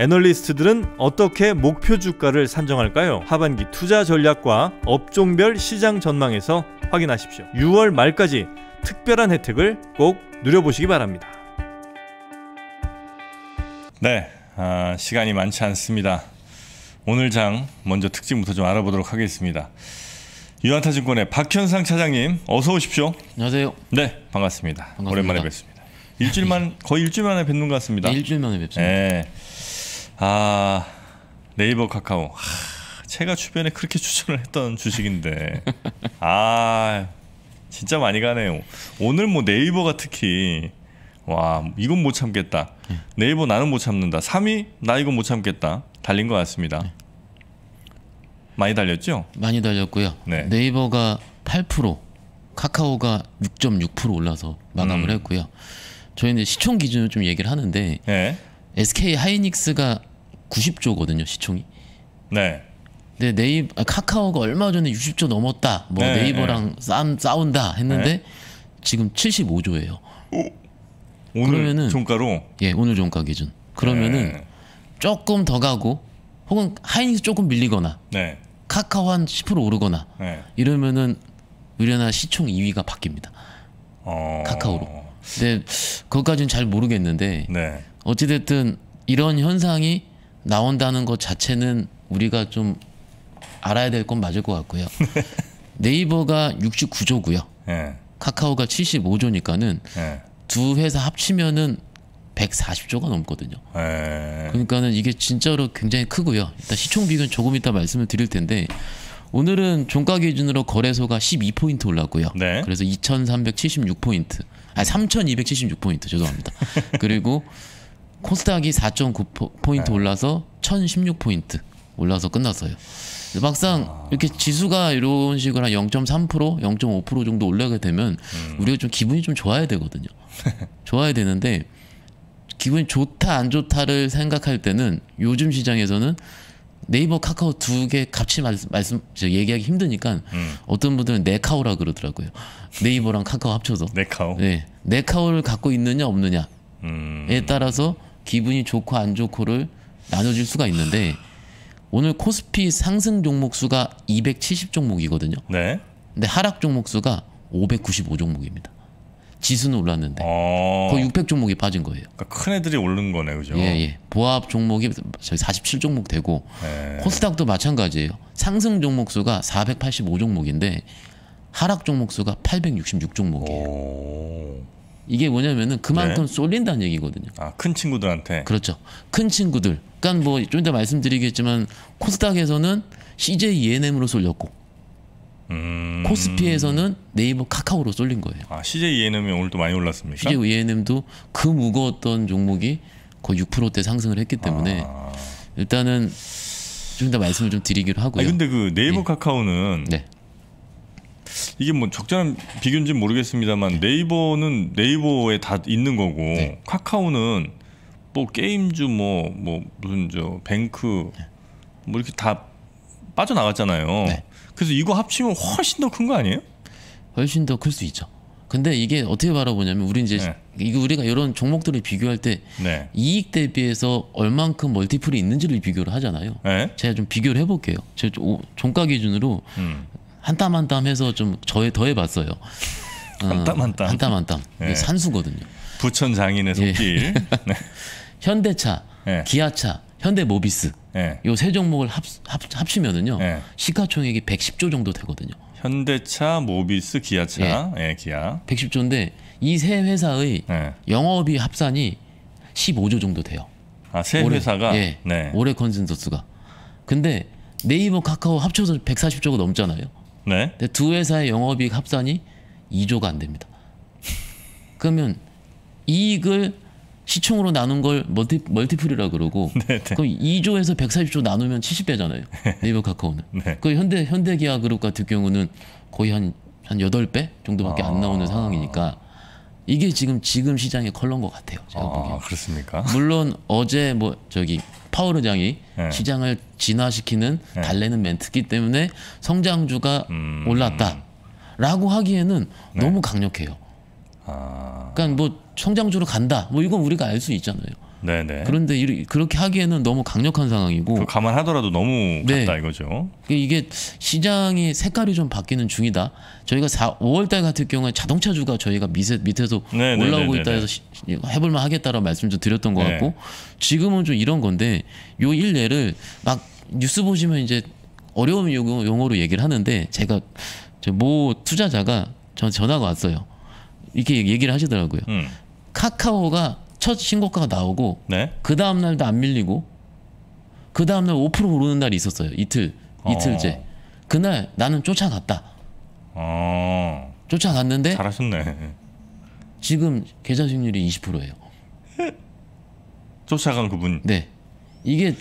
애널리스트들은 어떻게 목표 주가를 산정할까요? 하반기 투자 전략과 업종별 시장 전망에서 확인하십시오. 6월 말까지 특별한 혜택을 꼭 누려보시기 바랍니다. 네, 아, 시간이 많지 않습니다. 오늘 장 먼저 특징부터 좀 알아보도록 하겠습니다. 유한타증권의 박현상 차장님 어서 오십시오. 안녕하세요. 네, 반갑습니다. 반갑습니다. 오랜만에 뵙습니다. 아, 네. 일주일만 거의 일주일 만에 뵙는 것 같습니다. 네, 일주일 만에 뵙습니다. 네. 아 네이버 카카오 하, 제가 주변에 그렇게 추천을 했던 주식인데 아 진짜 많이 가네요 오늘 뭐 네이버가 특히 와 이건 못 참겠다 네. 네이버 나는 못 참는다 3위 나 이건 못 참겠다 달린 것 같습니다 네. 많이 달렸죠? 많이 달렸고요 네. 이버가 8% 카카오가 6.6% 올라서 마감을 음. 했고요 저희는 시총 기준으로 좀 얘기를 하는데 네. SK 하이닉스가 90조거든요 시총이. 네. 네 네이버 아, 카카오가 얼마 전에 60조 넘었다. 뭐 네, 네이버랑 네. 싸운다 했는데 네. 지금 75조예요. 오, 오늘 그러면은, 종가로? 예 오늘 종가 기준. 그러면은 네. 조금 더 가고 혹은 하이닉스 조금 밀리거나 네. 카카오 한 10% 오르거나 네. 이러면은 의뢰나 시총 2위가 바뀝니다. 어... 카카오로. 근데 그것까지는 잘 모르겠는데 어찌됐든 이런 현상이 나온다는 것 자체는 우리가 좀 알아야 될 건 맞을 것 같고요. 네이버가 69조고요. 예. 카카오가 75조니까는 예. 두 회사 합치면은 140조가 넘거든요. 예. 그러니까는 이게 진짜로 굉장히 크고요. 일단 시총 비교는 조금 이따 말씀을 드릴 텐데 오늘은 종가 기준으로 거래소가 12포인트 올랐고요. 네. 그래서 2,376포인트. 아, 3,276포인트. 죄송합니다. 그리고 코스닥이 4.9포인트 네. 올라서 1016포인트 올라서 끝났어요. 막상 아... 이렇게 지수가 이런 식으로 한 0.3%, 0.5% 정도 올라가게 되면 음... 우리가 좀 기분이 좀 좋아야 되거든요. 좋아야 되는데 기분이 좋다 안 좋다를 생각할 때는 요즘 시장에서는 네이버 카카오 두 개 같이 말씀, 말씀 얘기하기 힘드니까 음. 어떤 분들은 네카오라 그러더라고요. 네이버랑 카카오 합쳐서 네카오. 네, 네카오를 갖고 있느냐 없느냐에 음. 따라서 기분이 좋고 안 좋고를 나눠질 수가 있는데 오늘 코스피 상승 종목 수가 270 종목이거든요. 네. 근데 하락 종목 수가 595 종목입니다. 지수는 올랐는데 어... 거의 600 종목이 빠진 거예요. 그러니까 큰 애들이 오른 거네, 그죠? 예, 예. 보합 종목이 47 종목 되고 네. 코스닥도 마찬가지예요. 상승 종목 수가 485 종목인데 하락 종목 수가 866 종목이에요. 오... 이게 뭐냐면은 그만큼 네. 쏠린다는 얘기거든요. 아, 큰 친구들한테. 그렇죠. 큰 친구들. 그러니까 뭐좀 이따 말씀드리겠지만 코스닥에서는 CJ ENM으로 쏠렸고 음... 코스피에서는 네이버 카카오로 쏠린 거예요. 아, CJ ENM이 오늘도 많이 올랐습니까? CJ ENM도 그 무거웠던 종목이 거의 6%대 상승을 했기 때문에 아... 일단은 좀 이따 말씀을 좀 드리기로 하고요. 아, 근데 그 네이버 네. 카카오는 네. 이게 뭐 적절한 비교인지는 모르겠습니다만 네이버는 네이버에 다 있는 거고 네. 카카오는 뭐 게임주 뭐뭐 뭐 무슨 저 뱅크 뭐 이렇게 다 빠져나갔잖아요. 네. 그래서 이거 합치면 훨씬 더 큰 거 아니에요? 훨씬 더 클 수 있죠. 근데 이게 어떻게 바라보냐면 우리 이제 네. 이거 우리가 이런 종목들을 비교할 때 네. 이익 대비해서 얼만큼 멀티플이 있는지를 비교를 하잖아요. 네? 제가 좀 비교를 해볼게요. 제가 종가 기준으로 음. 한땀한땀 해서 좀 저에 더해봤어요. 한땀한 땀. 한땀한 어, 땀. 네. 예. 산수거든요. 부천 장인의 손길. 네. 현대차, 네. 기아차, 현대모비스. 예. 요세 종목을 합, 합, 합치면은요. 시가총액이 110조 정도 되거든요. 현대차, 모비스, 기아차. 예, 기아. 110조인데 이 세 회사의 영업이 합산이 15조 정도 돼요. 아, 세 올해, 회사가 예, 네. 올해 컨센서스가. 근데 네이버, 카카오 합쳐서 140조가 넘잖아요. 네. 근데 두 회사의 영업이익 합산이 2조가 안 됩니다. 그러면 이익을 시총으로 나눈 걸 멀티, 멀티플이라 그러고 네네. 네. 그럼 2조에서 140조 나누면 70배잖아요. 네이버 카카오는. 네. 그 현대 현대기아 그룹 같은 경우는 거의 한 한 8배 정도밖에 아안 나오는 아. 상황이니까 이게 지금 지금 시장의 컬러인 것 같아요. 제가 아, 보기엔. 그렇습니까? 물론 어제 뭐 저기 파월 의장이 네. 예. 시장을 진화시키는 네. 달래는 멘트기 때문에 성장주가 음... 올랐다라고 하기에는 네. 너무 강력해요. 아... 그러니까 뭐 성장주로 간다. 뭐 이건 우리가 알 수 있잖아요. 네네. 그런데 이리, 그렇게 하기에는 너무 강력한 상황이고 감안하더라도 너무 같다 네. 이거죠. 그 이게 시장이 색깔이 좀 바뀌는 중이다. 저희가 4, 5월달 같은 경우에 자동차주가 저희가 밑에, 밑에서 네네네네네. 네, 올라오고 네, 네, 있다 해서 시, 예, 해볼만 하겠다라고 말씀도 드렸던 것 같고 지금은 좀 이런 건데 요 일례를 막 뉴스 보시면 이제 어려움 용어, 용어로 얘기를 하는데 제가 모 투자자가 전 전화가 왔어요. 이렇게 얘기를 하시더라고요. 음. 카카오가 첫 신고가가 나오고 네? 그 다음 날도 안 밀리고 그 다음 날 5% 오르는 날이 있었어요. 이틀 어. 이틀째. 그날 나는 쫓아갔다. 어. 쫓아갔는데 잘하셨네. 지금 계좌 수익률이 20%예요. 쫓아간 그분. 네. 이게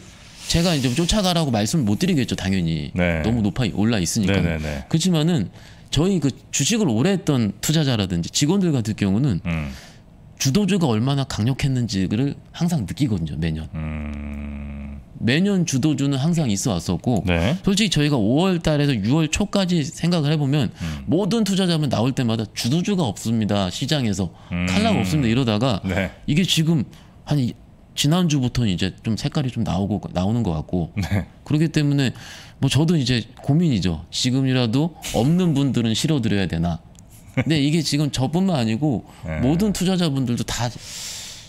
제가 이제 쫓아가라고 말씀을 못 드리겠죠, 당연히. 네. 너무 높아 올라 있으니까. 네, 네, 네. 그렇지만은 저희 그 주식을 오래 했던 투자자라든지 직원들 같은 경우는 음. 주도주가 얼마나 강력했는지를 항상 느끼거든요 매년 음... 매년 주도주는 항상 있어 왔었고 네. 솔직히 저희가 5월 달에서 6월 초까지 생각을 해보면 음... 모든 투자자면 나올 때마다 주도주가 없습니다 시장에서 음... 칼라 없습니다 이러다가 네. 이게 지금 한 지난주부터는 이제 좀 색깔이 좀 나오고 나오는 것 같고 네. 그렇기 때문에 뭐 저도 이제 고민이죠 지금이라도 없는 분들은 실어드려야 되나 근데 이게 지금 저뿐만 아니고 네. 모든 투자자분들도 다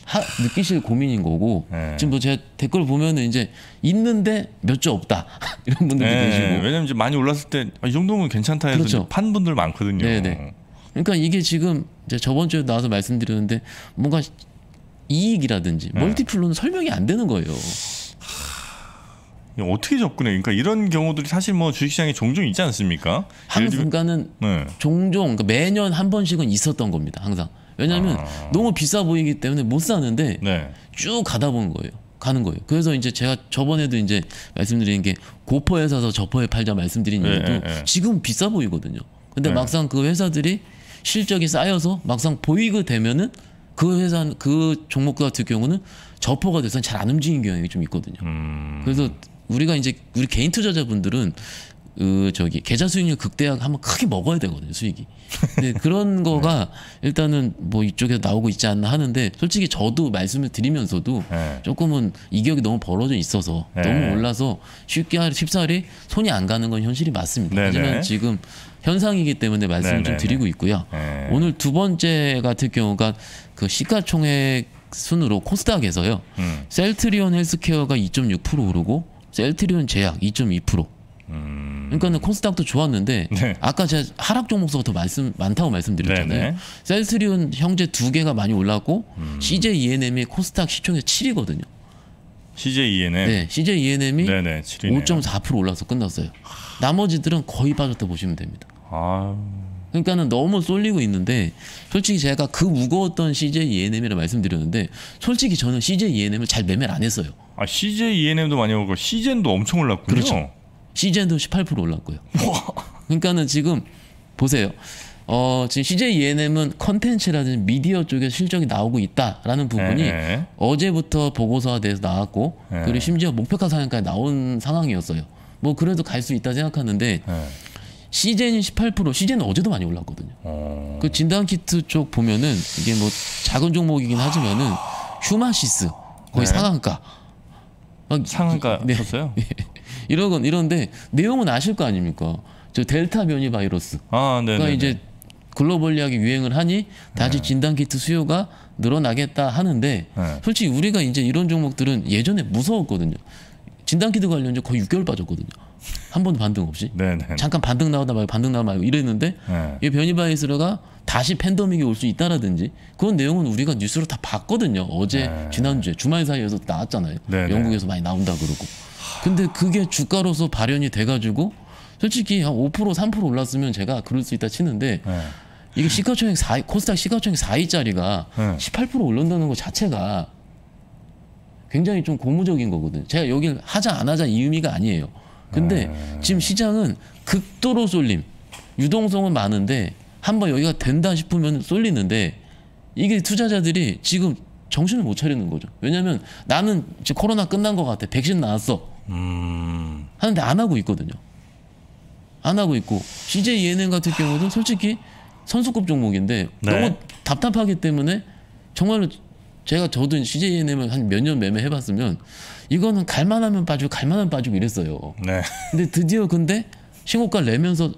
하, 느끼실 고민인 거고 네. 지금 뭐 제가 댓글 보면은 이제 있는데 몇 조 없다 이런 분들도 네. 계시고 왜냐면 이제 많이 올랐을 때이 아, 정도면 괜찮다 해서 그렇죠. 판 분들 많거든요. 네네. 네. 그러니까 이게 지금 이제 저번 주에 나와서 말씀드렸는데 뭔가 이익이라든지 멀티플로는 설명이 안 되는 거예요. 예, 어떻게 접근해? 그러니까 이런 경우들이 사실 뭐 주식시장에 종종 있지 않습니까? 항상 그러니 네. 종종 그러니까 매년 한 번씩은 있었던 겁니다. 항상 왜냐하면 아... 너무 비싸 보이기 때문에 못 사는데 네. 쭉 가다 보는 거예요. 가는 거예요. 그래서 이제 제가 저번에도 이제 말씀드린 게 고퍼에 사서 저퍼에 팔자 말씀드린 얘기도 네, 네, 네, 지금 비싸 보이거든요. 근데 네. 막상 그 회사들이 실적이 쌓여서 막상 보이게 되면은 그 회사 그 종목 같은 경우는 저퍼가 돼서 잘 안 움직이는 경향이 좀 있거든요. 음... 그래서 우리가 이제 우리 개인 투자자분들은 그 저기 계좌 수익률 극대화 한번 크게 먹어야 되거든요 수익이. 근데 그런 네. 거가 네. 일단은 뭐 이쪽에서 나오고 있지 않나 하는데 솔직히 저도 말씀을 드리면서도 네. 조금은 이격이 너무 벌어져 있어서 네. 너무 올라서 쉽게 할 쉽사리 손이 안 가는 건 현실이 맞습니다. 네, 네. 하지만 지금 현상이기 때문에 말씀을 좀 드리고 있고요. 오늘 두 번째 같은 경우가 그 시가총액 순으로 코스닥에서요. 음. 셀트리온 헬스케어가 2.6% 오르고 셀트리온 제약 2.2%. 음. 그러니까는 콘스닥도 좋았는데 네. 아까 제가 하락 종목수가 더 말씀 많다고 말씀드렸잖아요. 네네. 셀트리온 형제 두 개가 많이 올랐고 음. CJ E&M이 콘스닥 시총에서 7이거든요. CJ E&M. 네, CJ E&M이 5.4% 올라서 끝났어요. 하... 나머지들은 거의 빠졌다 보시면 됩니다. 아. 그러니까는 너무 쏠리고 있는데 솔직히 제가 그 무거웠던 CJ E&M이라 말씀드렸는데 솔직히 저는 CJ E&M을 잘 매매를 안 했어요. 아 CJ ENM도 많이 오고 c 젠도 엄청 올랐군요. 그렇죠. CJ도 18% 올랐고요. 와. 그러니까는 지금 보세요. 어, 지금 CJ ENM은 컨텐츠라든지 미디어 쪽에서 실적이 나오고 있다라는 부분이 네. 네. 어제부터 보고서화돼서 나왔고 네. 그리고 심지어 목표가 상향까지 나온 상황이었어요. 뭐 그래도 갈 수 있다 생각하는데 네. 젠이는 18%, CJ는 어제도 많이 올랐거든요. 어... 그 진단 키트 쪽 보면은 이게 뭐 작은 종목이긴 하지만은 휴마시스 거의 네. 상한가 어, 상한가였어요. 네. 예. 이러건 이런데 내용은 아실 거 아닙니까? 저 델타 변이 바이러스. 아, 네. 그 이제 글로벌리하게 유행을 하니 다시 네. 진단 키트 수요가 늘어나겠다 하는데 네. 솔직히 우리가 이제 이런 종목들은 예전에 무서웠거든요. 진단 키트 관련주 거의 6개월 빠졌거든요. 한 번도 반등 없이 네네. 잠깐 반등 나오다 말고 반등 나오다 말고 이랬는데 네. 이 변이바이스러가 다시 팬더믹이 올 수 있다라든지 그런 내용은 우리가 뉴스로 다 봤거든요 어제 네. 지난주에 주말 사이에서 나왔잖아요 네네. 영국에서 많이 나온다 그러고 근데 그게 주가로서 발현이 돼가지고 솔직히 한 5% 3% 올랐으면 제가 그럴 수 있다 치는데 네. 이게 시가총액 4 코스닥 시가총액 4위짜리가 네. 18% 올른다는 것 자체가 굉장히 좀 고무적인 거거든요. 제가 여길 하자 안 하자 이 의미가 아니에요. 근데 음. 지금 시장은 극도로 쏠림. 유동성은 많은데 한번 여기가 된다 싶으면 쏠리는데 이게 투자자들이 지금 정신을 못 차리는 거죠. 왜냐하면 나는 지금 코로나 끝난 것 같아. 백신 나왔어. 음. 하는데 안 하고 있거든요. 안 하고 있고 CJ ENM 같은 경우도 솔직히 선수급 종목인데 네. 너무 답답하기 때문에 정말 로 제가 저도 CJ ENM을 한 몇 년 매매해봤으면 이거는 갈만하면 빠지고 갈만하면 빠지고 이랬어요. 네. 근데 드디어 근데 신고가 내면서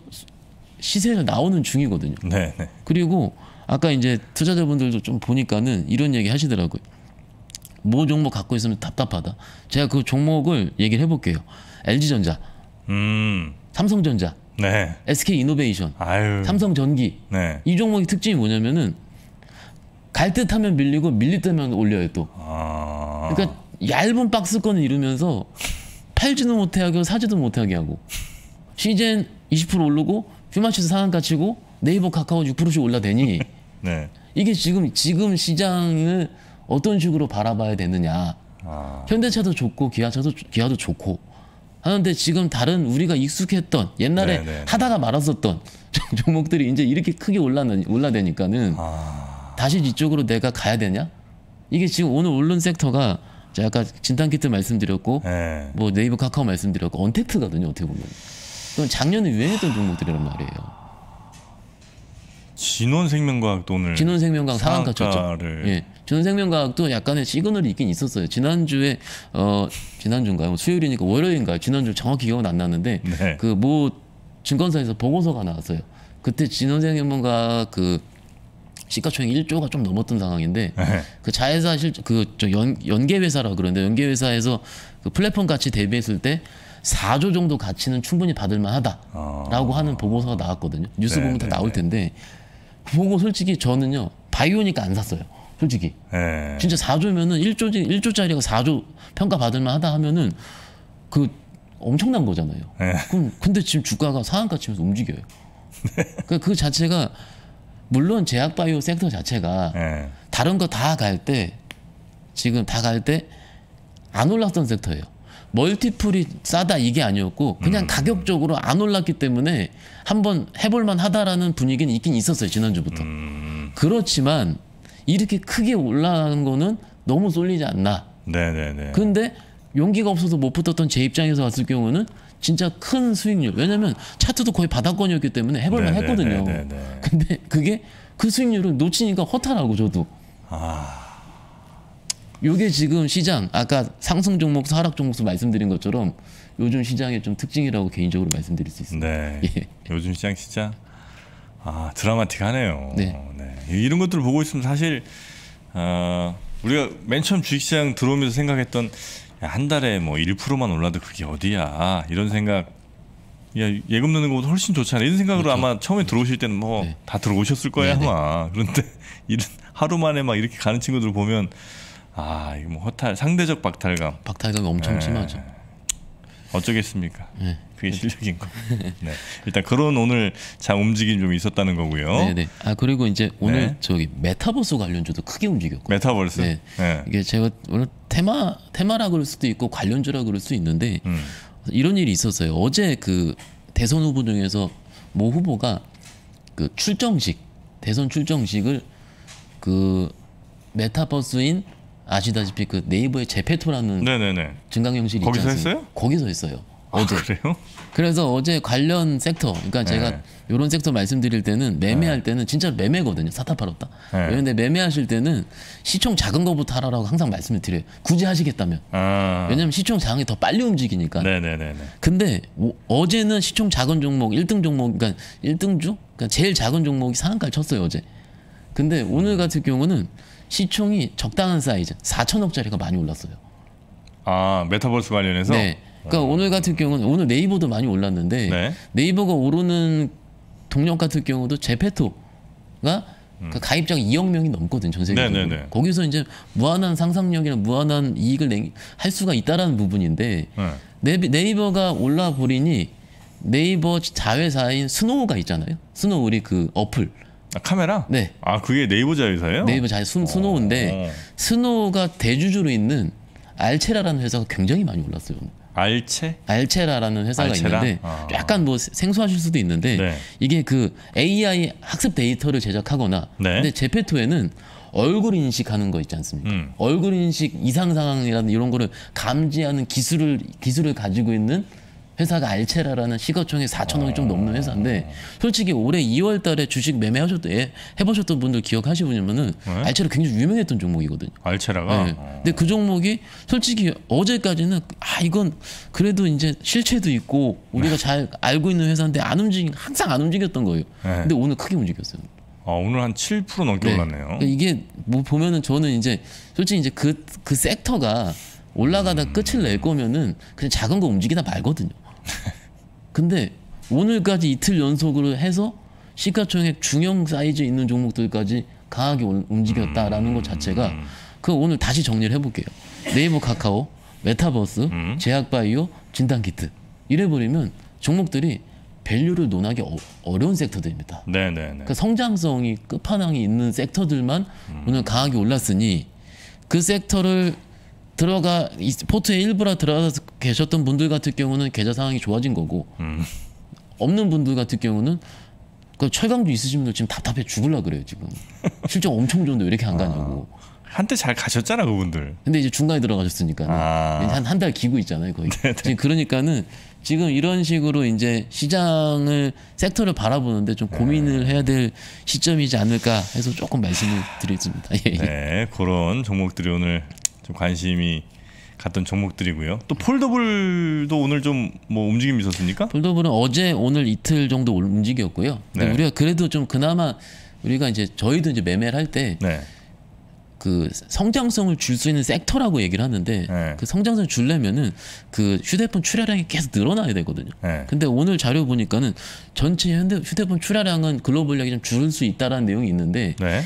시세가 나오는 중이거든요. 네, 네. 그리고 아까 이제 투자자분들도 좀 보니까는 이런 얘기 하시더라고요. 모 뭐 종목 갖고 있으면 답답하다. 제가 그 종목을 얘기를 해볼게요. LG전자, 음. 삼성전자, 네. SK이노베이션, 아유. 삼성전기. 네. 이 종목의 특징이 뭐냐면은 갈 듯하면 밀리고 밀릴 때면 올려요 또. 아... 그러니까 얇은 박스권을 이루면서 팔지도 못하게 하고 사지도 못하게 하고 시젠 20% 오르고 퓨마치스 상한가 치고 네이버 카카오 6%씩 올라대니 네. 이게 지금 지금 시장을 어떤 식으로 바라봐야 되느냐 아. 현대차도 좋고 기아차도 기아도 좋고 하는데 지금 다른 우리가 익숙했던 옛날에 네네. 네, 네. 하다가 말았었던 종목들이 이제 이렇게 크게 올라 올라대니까는 아... 다시 이쪽으로 내가 가야 되냐? 이게 지금 오늘 언론 섹터가 제가 아까 진단키트 말씀드렸고 네. 뭐 네이버 카카오 말씀드렸고 언택트거든요 어떻게 보면 또건 작년에 유행했던 종목들이란 말이에요 진원생명과학 돈을 진원생명과학 상한가 쳤죠 예. 진원생명과학도 약간의 시그널이 있긴 있었어요 지난주에 어 지난주인가요 수요일이니까 월요일인가요 지난주 정확히 기억은 안 나는데 네. 그뭐 증권사에서 보고서가 나왔어요 그때 진원생명과학 그 시가총 액 1조가 좀 넘었던 상황인데 네. 그 자회사 실그연 연계 회사라 그러는데 연계 회사에서 그 플랫폼 가치 대비했을 때 4조 정도 가치는 충분히 받을 만하다라고 아. 하는 보고서가 나왔거든요. 뉴스 네 보면 다 네, 나올 네. 텐데 그 보고 솔직히 저는요 바이오니까 안 샀어요. 솔직히 네. 진짜 4조면은 1조 1조짜리가 4조 평가 받을 만하다 하면은 그 엄청난 거잖아요. 네. 그럼 근데 지금 주가가 상한가 치면서 움직여요. 네. 그그 그러니까 자체가 물론 제약바이오 섹터 자체가 네. 다른 거 다 갈 때 지금 다 갈 때 안 올랐던 섹터예요. 멀티플이 싸다 이게 아니었고 그냥 음. 가격적으로 안 올랐기 때문에 한번 해볼만 하다라는 분위기는 있긴 있었어요 지난주부터. 음. 그렇지만 이렇게 크게 올라간 거는 너무 쏠리지 않나. 네네네. 네, 네. 근데 용기가 없어서 못 붙었던 제 입장에서 봤을 경우는 진짜 큰 수익률. 왜냐면 차트도 거의 바닥권이었기 때문에 해볼만 네네, 했거든요. 네네, 네. 근데 그게 그 수익률을 놓치니까 허탈하고 저도. 아. 요게 지금 시장 아까 상승 종목수 하락 종목수 말씀드린 것처럼 요즘 시장의 좀 특징이라고 개인적으로 말씀드릴 수 있습니다. 네. 예. 요즘 시장 진짜 아 드라마틱하네요. 네. 네. 이런 것들을 보고 있으면 사실 어, 우리가 맨 처음 주식시장 들어오면서 생각했던 한 달에 뭐 1%만 올라도 그게 어디야 이런 생각 야, 예금 넣는 것보다 훨씬 좋잖아 이런 생각으로 그렇죠. 아마 처음에 들어오실 때는 뭐다 네. 들어오셨을 거야 네, 네. 아마 그런데 이런 하루 만에 막 이렇게 가는 친구들 보면 아 이거 뭐 허탈 상대적 박탈감 박탈감이 엄청 네. 심하죠 어쩌겠습니까? 네. 그게 그렇죠. 실력인 거. 네. 네. 일단 그런 오늘 자 움직임 좀 있었다는 거고요. 네네. 네. 아 그리고 이제 오늘 네. 저기 메타버스 관련주도 크게 움직였고. 메타버스. 네. 네. 이게 제가 오늘 테마 테마라 그럴 수도 있고 관련주라 그럴 수 있는데 음. 이런 일이 있었어요. 어제 그 대선 후보 중에서 모 후보가 그 출정식 대선 출정식을 그 메타버스인 아시다시피 그 네이버의 제페토라는 네네네. 증강형식이 거기서 있지 않습니까? 했어요? 거기서 했어요. 아, 어제. 아, 그래요? 그래서 어제 관련 섹터, 그러니까 제가 네. 이런 섹터 말씀드릴 때는 매매할 네. 때는 진짜 매매거든요. 사타 팔았다. 네. 왜냐데 매매하실 때는 시총 작은 거부터 하라고 항상 말씀을 드려요. 굳이 하시겠다면. 아. 왜냐면 시총 작은 게 더 빨리 움직이니까. 네네네. 근데 뭐 어제는 시총 작은 종목, 1등 종목, 그러니까 1등주, 그러니까 제일 작은 종목이 상한가를 쳤어요 어제. 근데 오늘 같은 경우는 시총이 적당한 사이즈 4천억짜리가 많이 올랐어요. 아 메타버스 관련해서? 네. 그러니까 어. 오늘 같은 경우는 오늘 네이버도 많이 올랐는데 네. 이버가 오르는 동력 같은 경우도 제페토가 음. 그 가입자가 2억 명이 넘거든 전 세계적으로. 네네네. 네, 네. 거기서 이제 무한한 상상력이나 무한한 이익을 내, 할 수가 있다라는 부분인데 네. 네 네이버가 올라 버리니 네이버 자회사인 스노우가 있잖아요. 스노우 우리 그 어플. 아, 카메라? 네. 아 그게 네이버 자회사예요? 네이버 자회 순, 스노우인데 어. 스노우가 대주주로 있는 알체라라는 회사가 굉장히 많이 올랐어요. 알체? 알체라라는 회사가 알체라? 있는데 아. 약간 뭐 생소하실 수도 있는데 네. 이게 그 AI 학습 데이터를 제작하거나 네. 근데 제페토에는 얼굴 인식하는 거 있지 않습니까? 음. 얼굴 인식 이상 상황이라는 이런 거를 감지하는 기술을 기술을 가지고 있는 회사가 알체라라는 시가총액 4천억이 좀 넘는 회사인데 아. 솔직히 올해 2월 달에 주식 매매하셨던 예, 해보셨던 분들 기억하시면은 네? 알체라 굉장히 유명했던 종목이거든요. 알체라가. 네. 근데 그 종목이 솔직히 어제까지는 아 이건 그래도 이제 실체도 있고 우리가 네. 잘 알고 있는 회사인데 안 움직 항상 안 움직였던 거예요. 네. 근데 오늘 크게 움직였어요. 아, 오늘 한 7% 넘게 네. 올랐네요. 그러니까 이게 뭐 보면은 저는 이제 솔직히 이제 그, 그 섹터가 올라가다 음. 끝을 낼 거면은 그냥 작은 거 움직이다 말거든요. 근데 오늘까지 이틀 연속으로 해서 시가총액 중형 사이즈 있는 종목들까지 강하게 움직였다라는 음. 것 자체가 그 오늘 다시 정리를 해볼게요. 네이버 카카오, 메타버스, 음. 제약바이오, 진단키트 이래버리면 종목들이 밸류를 논하기 어, 려운 섹터들입니다. 네네네. 네, 네. 그러니까 성장성이 끝판왕이 있는 섹터들만 음. 오늘 강하게 올랐으니 그 섹터를 들어가 포트에 일부러 들어가 서 계셨던 분들 같은 경우는 계좌 상황이 좋아진 거고 음. 없는 분들 같은 경우는 그 철강도 있으신 분들 지금 답답해 죽을라 그래요 지금 실적 엄청 좋은데 왜 이렇게 안 가냐고 아, 한때 잘 가셨잖아 그분들 근데 이제 중간에 들어가셨으니까 아. 한한 달 기고 있잖아요 거의 네네. 네. 지금 그러니까는 지금 이런 식으로 이제 시장을 섹터를 바라보는데 좀 고민을 네. 해야 될 시점이지 않을까 해서 조금 말씀을 드리겠습니다 예, 예. 네, 그런 종목들이 오늘 좀 관심이 갔던 종목들이고요. 또 폴더블도 오늘 좀 뭐 움직임이 있었습니까? 폴더블은 어제 오늘 이틀 정도 움직였고요. 근데 네. 우리가 그래도 좀 그나마 우리가 이제 저희도 이제 매매를 할때 네. 그 성장성을 줄 수 있는 섹터라고 얘기를 하는데 네. 그 성장성을 줄려면은 그 휴대폰 출하량이 계속 늘어나야 되거든요. 네. 근데 오늘 자료 보니까는 전체 현대 휴대폰 출하량은 글로벌하이좀 줄을 수 있다라는 내용이 있는데 네.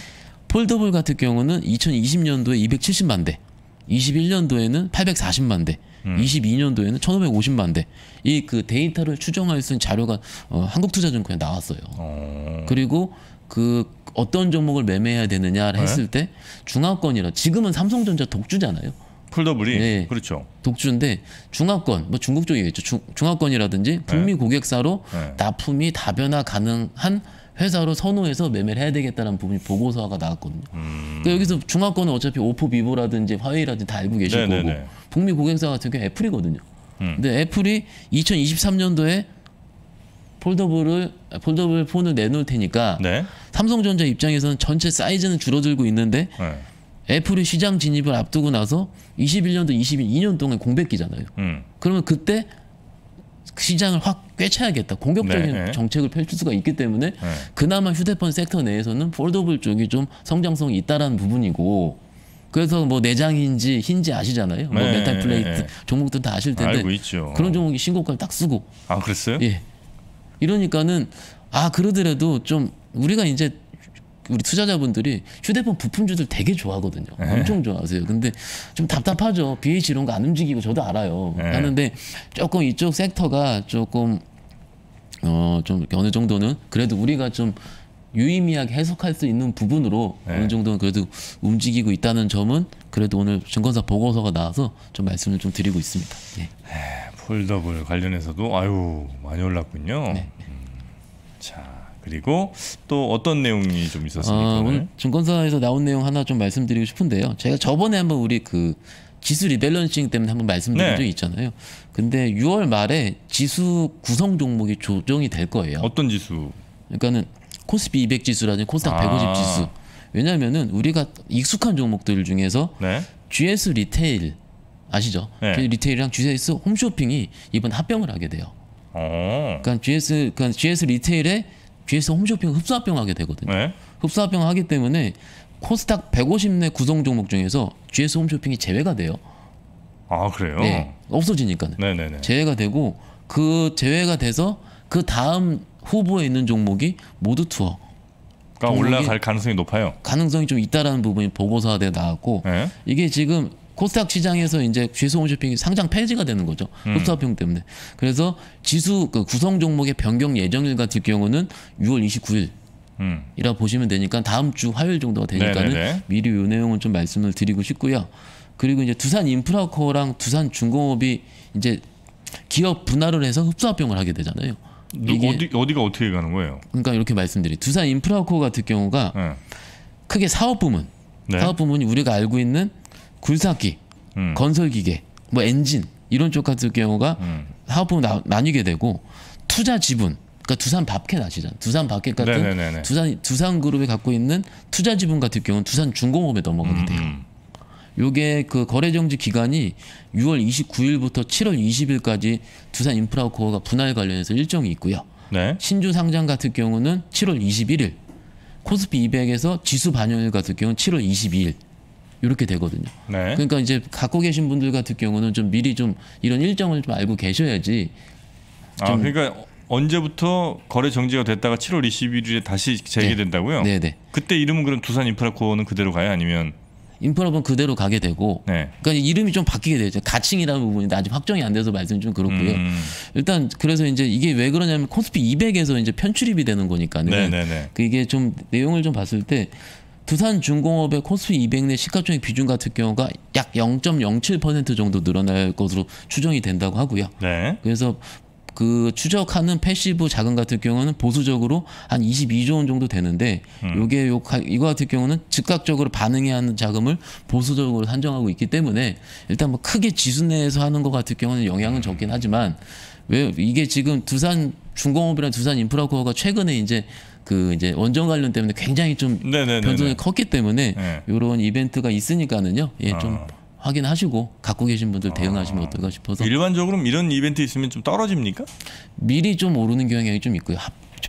폴더블 같은 경우는 2020년도에 270만 대. 21년도에는 840만 대, 음. 22년도에는 1,550만 대. 이 그 데이터를 추정할 수 있는 자료가 어, 한국투자증권에 나왔어요. 어... 그리고 그 어떤 종목을 매매해야 되느냐를 네. 했을 네? 때 중화권이라 지금은 삼성전자 독주잖아요. 풀더블이 네. 그렇죠. 독주인데 중화권 뭐 중국 쪽이겠죠. 중, 중화권이라든지 북미 네. 고객사로 네. 납품이 다변화 가능한 회사로 선호해서 매매를 해야 되겠다는 부분이 보고서가 나왔거든요. 음... 그러니까 여기서 중화권은 어차피 오프 비보라든지 화웨이라든지 다 알고 계실 네네네. 거고 북미 고객사 같은 경 애플이거든요. 음. 근데 애플이 2023년도에 폴더블을 폴더블 폰을 내놓을 테니까 네? 삼성전자 입장에서는 전체 사이즈는 줄어들고 있는데 네. 애플이 시장 진입을 앞두고 나서 21년도 22년 동안 공백기잖아요. 음. 그러면 그때 시장을 확 꿰차야겠다. 공격적인 네, 네. 정책을 펼칠 수가 있기 때문에 네. 그나마 휴대폰 섹터 내에서는 폴더블 쪽이 좀 성장성이 있다라는 부분이고 그래서 뭐 내장인지 흰지 아시잖아요. 뭐 네, 메탈 플레이트 네, 종목들 다 아실 텐데 그런 종목이 신고가를 딱 쓰고 아 그랬어요? 예. 이러니까는 아 그러더라도 좀 우리가 이제 우리 투자자분들이 휴대폰 부품주들 되게 좋아하거든요. 네. 엄청 좋아하세요. 근데 좀 답답하죠. BH 이런 거안 움직이고 저도 알아요. 네. 하는데 조금 이쪽 섹터가 조금 어 좀 어느 정도는 그래도 우리가 좀 유의미하게 해석할 수 있는 부분으로 네. 어느 정도는 그래도 움직이고 있다는 점은 그래도 오늘 증권사 보고서가 나와서 좀 말씀을 좀 드리고 있습니다. 예. 네, 폴더블 관련해서도 아유 많이 올랐군요. 네. 네. 그리고 또 어떤 내용이 좀 있었습니까? 아, 네. 증권사에서 나온 내용 하나 좀 말씀드리고 싶은데요. 제가 저번에 한번 우리 그 지수 리밸런싱 때문에 한번 말씀드린 네. 적이 있잖아요. 근데 6월 말에 지수 구성 종목이 조정이 될 거예요. 어떤 지수? 그러니까는 코스피 200 지수라든지 코스닥 아. 150 지수. 왜냐면은 우리가 익숙한 종목들 중에서 네. GS 리테일 아시죠? 네. 그 리테일이랑 GS 홈쇼핑이 이번 합병을 하게 돼요. 오. 어. 그러니까 GS 그러니까 GS 리테일에 뒤에서 홈쇼핑 흡수합병하게 되거든요. 네? 흡수합병하기 때문에 코스닥 150 내 구성 종목 중에서 GS 홈쇼핑이 제외가 돼요. 아 그래요? 네, 없어지니까요. 네네네. 네. 제외가 되고 그 제외가 돼서 그 다음 후보에 있는 종목이 모두 투어. 그러니까 올라갈 가능성이 높아요. 가능성이 좀 있다라는 부분이 보고서에 나왔고 네? 이게 지금 코스닥 시장에서 이제 죄수홈 쇼핑이 상장 폐지가 되는 거죠. 음. 코스닥 평 때문에. 그래서 지수 그 구성 종목의 변경 예정일 같은 경우는 6월 29일 음. 이라 보시면 되니까 다음 주 화요일 정도가 되니까는 네네네. 네, 네. 미리 요 내용은 좀 말씀을 드리고 싶고요. 그리고 이제 두산 인프라코어랑 두산 중공업이 이제 기업 분할을 해서 흡수합병을 하게 되잖아요. 어디 어디가 어떻게 가는 거예요? 그러니까 이렇게 말씀드리. 두산 인프라코어 같은 경우가 네. 크게 사업 부문, 네. 사업 부문이 우리가 알고 있는 군사기, 음. 건설기계, 뭐 엔진 이런 쪽 같은 경우가 음. 사업부 나뉘게 되고 투자 지분 그러니까 두산 밖에 나시잖아요 두산 밖에 같은 네네네네. 두산 두산 그룹이 갖고 있는 투자 지분 같은 경우는 두산 중공업에 넘어가게 음, 돼요. 음. 요게 그 거래 정지 기간이 6월 29일부터 7월 20일까지 두산 인프라코어가 분할 관련해서 일정이 있고요. 네. 신주 상장 같은 경우는 7월 21일, 코스피 200에서 지수 반영일 같은 경우는 7월 22일. 이렇게 되거든요. 네. 그러니까 이제 갖고 계신 분들 같은 경우는 좀 미리 좀 이런 일정을 좀 알고 계셔야지. 좀아 그러니까 언제부터 거래 정지가 됐다가 7월 21일에 다시 재개된다고요? 네. 네네. 네. 그때 이름은 그럼 두산 인프라코어는 그대로 가요? 아니면 인프라본 그대로 가게 되고 네. 그러니까 이름이 좀 바뀌게 되죠 가칭이라는 부분이 아직 확정이 안 돼서 말씀 이좀 그렇고요 음. 일단 그래서 이제 이게 왜 그러냐면 코스피 200에서 이제 편출입이 되는 거니까는 네, 네, 네, 그게 좀 내용을 좀 봤을 때 두산중공업의 코스피 200 내 시가총액 비중 같은 경우가 약 0.07% 정도 늘어날 것으로 추정이 된다고 하고요. 네. 그래서 그 추적하는 패시브 자금 같은 경우는 보수적으로 한 22조 원 정도 되는데 음. 요게 요 이거 같은 경우는 즉각적으로 반응해야 하는 자금을 보수적으로 산정하고 있기 때문에 일단 뭐 크게 지수 내에서 하는 것 같은 경우는 영향은 음. 적긴 하지만 왜 이게 지금 두산 중공업이랑 두산 인프라코어가 최근에 이제 그 이제 원정 관련 때문에 굉장히 좀 네네네네. 변동이 컸기 때문에 네. 예. 이런 이벤트가 있으니까는요. 예, 좀 아. 확인하시고 갖고 계신 분들 어. 대응하시면 아. 어떨까 싶어서 일반적으로 뭐 이런 이벤트 있으면 좀 떨어집니까? 미리 좀 오르는 경향이 좀 있고요.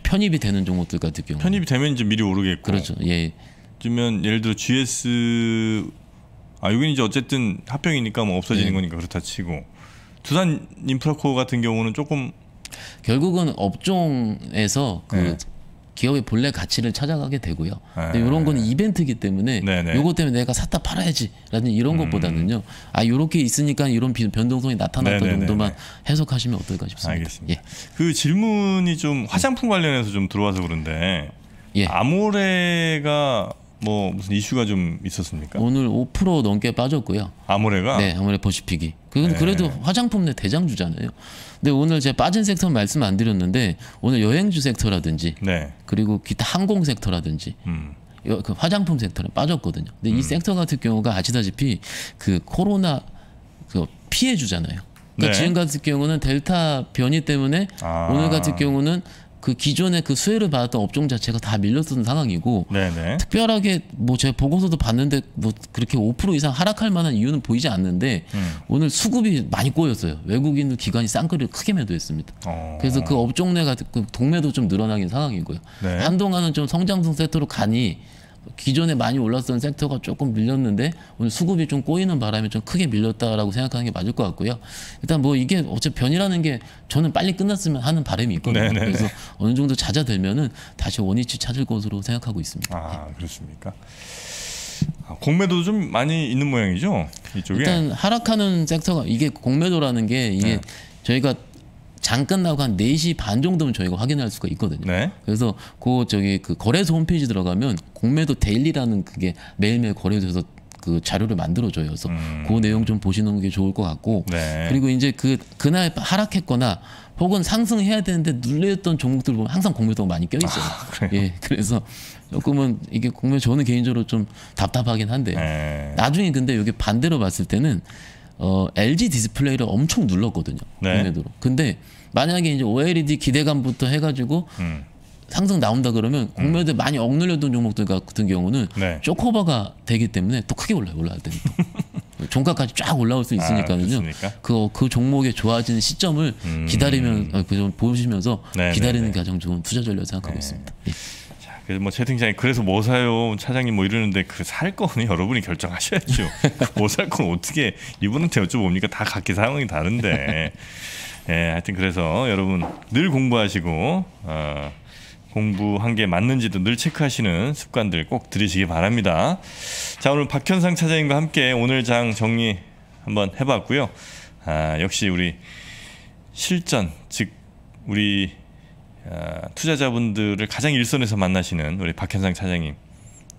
편입이 되는 종목들 같은 경우 편입이 되면 이제 미리 오르겠고 그렇죠. 예. 그러면 예를 들어 GS 아 여기는 이제 어쨌든 합병이니까 뭐 없어지는 예. 거니까 그렇다 치고 두산 인프라코 같은 경우는 조금 결국은 업종에서 그 예. 기업의 본래 가치를 찾아가게 되고요. 네. 이런 건 이벤트이기 때문에 네네. 네. 때문에 내가 샀다 팔아야지라는 이런 음. 것보다는요. 아 요렇게 있으니까 이런 변동성이 나타났다 네, 네, 정도만 해석하시면 어떨까 싶습니다. 알겠습니다. 예. 그 질문이 좀 화장품 관련해서 좀 들어와서 그런데 예. 아모레가 뭐 무슨 이슈가 좀 있었습니까? 오늘 5% 넘게 빠졌고요. 아모레가 네, 아모레 버시픽이 그건 네. 그래도 화장품 내 대장주잖아요. 근데 오늘 제가 빠진 섹터 말씀 안 드렸는데 오늘 여행주 섹터라든지 네. 그리고 기타 항공 섹터라든지 음. 그 화장품 섹터는 빠졌거든요. 근데 음. 이 섹터 같은 경우가 아시다시피 그 코로나 그 피해주잖아요. 그러니까 네. 지금 같은 경우는 델타 변이 때문에 아. 오늘 같은 경우는 그 기존의 그 수혜를 받았던 업종 자체가 다 밀렸던 상황이고 네네. 특별하게 뭐 제가 보고서도 봤는데 뭐 그렇게 5% 이상 하락할 만한 이유는 보이지 않는데 음. 오늘 수급이 많이 꼬였어요. 외국인 기관이 쌍끌이를 크게 매도했습니다. 어. 그래서 그 업종 내가 그 동매도 좀 늘어나긴 상황이고요. 네. 한동안은 좀 성장성 세트로 가니 기존에 많이 올랐던 섹터가 조금 밀렸는데 오늘 수급이 좀 꼬이는 바람에 좀 크게 밀렸다라고 생각하는 게 맞을 것 같고요. 일단 뭐 이게 어째 변이라는 게 저는 빨리 끝났으면 하는 바람이 있거든요. 네네. 네, 네. 그래서 어느 정도 잦아들면은 다시 원위치 찾을 것으로 생각하고 있습니다. 아 그렇습니까? 아, 공매도 좀 많이 있는 모양이죠 이쪽에 일단 하락하는 섹터가 이게 공매도라는 게 이게 네. 저희가 장 끝나고 한 4시 반 정도면 저희가 확인할 수가 있거든요. 네. 그래서 그 저기 그 거래소 홈페이지 들어가면 공매도 데일리라는 그게 매일매일 거래소에서 그 자료를 만들어줘요. 그래서 음. 그 내용 좀 보시는 게 좋을 것 같고 네. 그리고 이제 그 그날 하락했거나 혹은 상승해야 되는데 눌려있던 종목들 보면 항상 공매도가 많이 껴 있어요. 아, 예, 그래서 조금은 이게 공매 저는 개인적으로 좀 답답하긴 한데 네. 나중에 근데 여기 반대로 봤을 때는 어, LG 디스플레이를 엄청 눌렀거든요. 네. 국내도. 근데 만약에 이제 OLED 기대감부터 해가지고 음. 상승 나온다 그러면 공매도 음. 많이 억눌렸던 종목들 같은 경우는 네. 쇼커버가 되기 때문에 또 크게 올라요. 올라야 되니 종가까지 쫙 올라올 수 있으니까요. 아, 그, 그 종목의 좋아지는 시점을 음. 기다리면, 아, 그좀 보시면서 네, 네, 기다리는 네, 네. 가장 좋은 투자 전략 생각하고 네. 있습니다. 예. 그래서 뭐 채팅창에 그래서 뭐 사요 차장님 뭐 이러는데 그 살 거는 여러분이 결정하셔야죠. 그 뭐살 건 어떻게 이분한테 여쭤봅니까? 다 각기 상황이 다른데. 예, 하여튼 그래서 여러분 늘 공부하시고 어, 공부한 게 맞는지도 늘 체크하시는 습관들 꼭 들이시기 바랍니다. 자 오늘 박현상 차장님과 함께 오늘 장 정리 한번 해봤고요. 아, 역시 우리 실전 즉 우리 어, 투자자분들을 가장 일선에서 만나시는 우리 박현상 차장님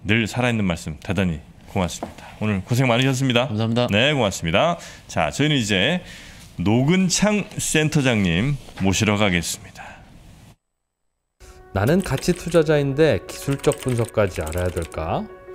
늘 살아있는 말씀 대단히 고맙습니다. 오늘 고생 많으셨습니다. 감사합니다. 네, 고맙습니다. 자, 저희는 이제 노근창 센터장님 모시러 가겠습니다. 나는 가치 투자자인데 기술적 분석까지 알아야 될까?